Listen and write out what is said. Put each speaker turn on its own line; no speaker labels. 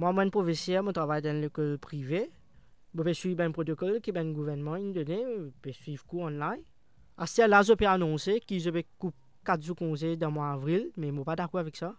Mwen mwen povesye, mwen travay den lekol prive. Mwen pe suy ben protokol ki ben gouvenman yon dene, mwen pe suy vkou online. Ase la, zopi anonse ki zopi koup 4 zou konze dan mwen avril, men mwen pata kou avik sa.